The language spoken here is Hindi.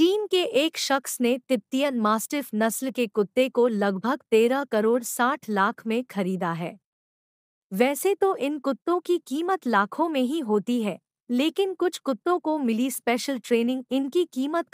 चीन के एक शख्स ने तिप्तियन मास्टिफ नस्ल के कुत्ते को लगभग तेरह करोड़ साठ लाख में खरीदा है वैसे तो इन कुत्तों की कीमत लाखों में ही होती है लेकिन कुछ कुत्तों को मिली स्पेशल ट्रेनिंग इनकी कीमत